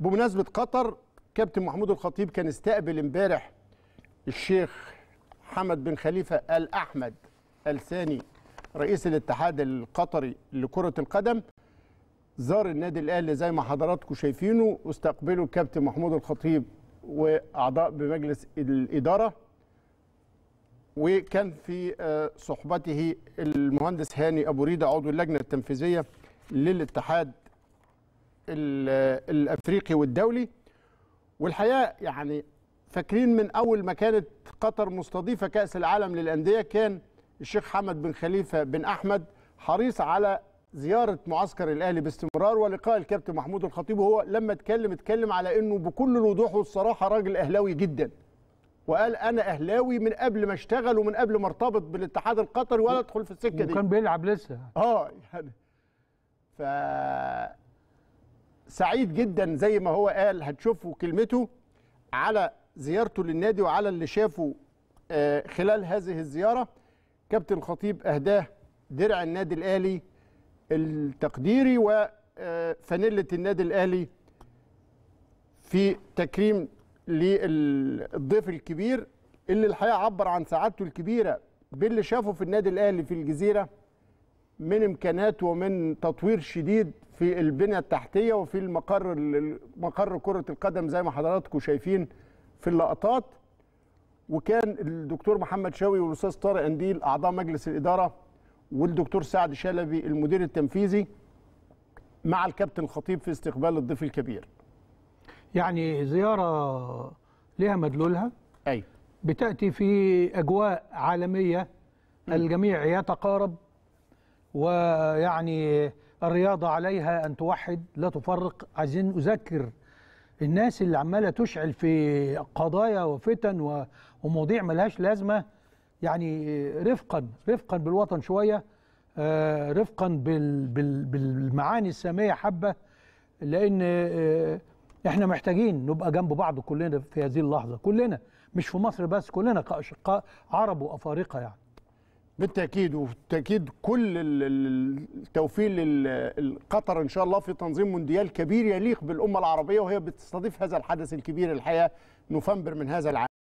بمناسبه قطر كابتن محمود الخطيب كان استقبل امبارح الشيخ حمد بن خليفه ال احمد الثاني رئيس الاتحاد القطري لكره القدم زار النادي الاهلي زي ما حضراتكم شايفينه واستقبله الكابتن محمود الخطيب واعضاء بمجلس الاداره وكان في آه، صحبته المهندس هاني ابو ريده عضو اللجنه التنفيذيه للاتحاد الافريقي والدولي والحقيقه يعني فاكرين من اول ما كانت قطر مستضيفه كاس العالم للانديه كان الشيخ حمد بن خليفه بن احمد حريص على زياره معسكر الاهلي باستمرار ولقاء الكابتن محمود الخطيب وهو لما اتكلم اتكلم على انه بكل الوضوح والصراحه راجل اهلاوي جدا وقال انا اهلاوي من قبل ما اشتغل ومن قبل ما ارتبط بالاتحاد القطري ولا ادخل في السكه دي وكان بيلعب لسه اه يعني ف سعيد جدا زي ما هو قال هتشوفوا كلمته على زيارته للنادي وعلى اللي شافه آه، خلال هذه الزياره كابتن خطيب اهداه درع النادي الاهلي التقديري وفانيله آه، النادي الاهلي في تكريم للضيف الكبير اللي الحقيقه عبر عن سعادته الكبيره باللي شافه في النادي الاهلي في الجزيره من امكانات ومن تطوير شديد في البنيه التحتيه وفي المقر مقر كره القدم زي ما حضراتكم شايفين في اللقطات وكان الدكتور محمد شاوي والاستاذ طارق انديل اعضاء مجلس الاداره والدكتور سعد شلبي المدير التنفيذي مع الكابتن الخطيب في استقبال الضيف الكبير يعني زياره لها مدلولها ايوه بتاتي في اجواء عالميه الجميع يتقارب ويعني الرياضة عليها أن توحد لا تفرق عايزين أذكر الناس اللي عمالة تشعل في قضايا وفتن ومواضيع ملهاش لازمة يعني رفقا رفقا بالوطن شوية آه، رفقا بالمعاني السامية حبة لأن آه، احنا محتاجين نبقى جنب بعض كلنا في هذه اللحظة كلنا مش في مصر بس كلنا كأشقاء عرب وأفارقة يعني بالتاكيد وبالتاكيد كل التوفيق لقطر ان شاء الله في تنظيم مونديال كبير يليق بالامه العربيه وهي بتستضيف هذا الحدث الكبير الحقيقه نوفمبر من هذا العام